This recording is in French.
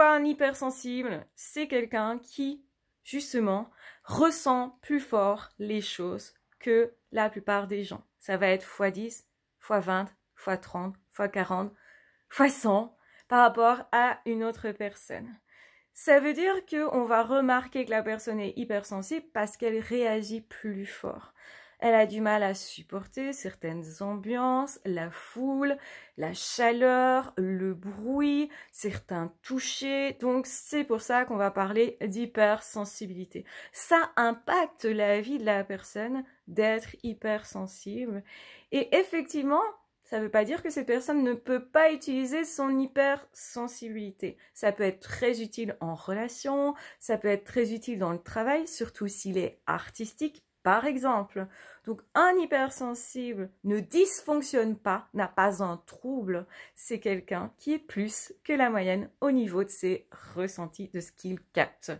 un hypersensible C'est quelqu'un qui, justement, ressent plus fort les choses que la plupart des gens. Ça va être x10, x20, x30, x40, x100 par rapport à une autre personne. Ça veut dire qu'on va remarquer que la personne est hypersensible parce qu'elle réagit plus fort. Elle a du mal à supporter certaines ambiances, la foule, la chaleur, le bruit, certains touchés. Donc c'est pour ça qu'on va parler d'hypersensibilité. Ça impacte la vie de la personne d'être hypersensible. Et effectivement, ça ne veut pas dire que cette personne ne peut pas utiliser son hypersensibilité. Ça peut être très utile en relation, ça peut être très utile dans le travail, surtout s'il est artistique, par exemple. Donc un hypersensible ne dysfonctionne pas, n'a pas un trouble. C'est quelqu'un qui est plus que la moyenne au niveau de ses ressentis, de ce qu'il capte.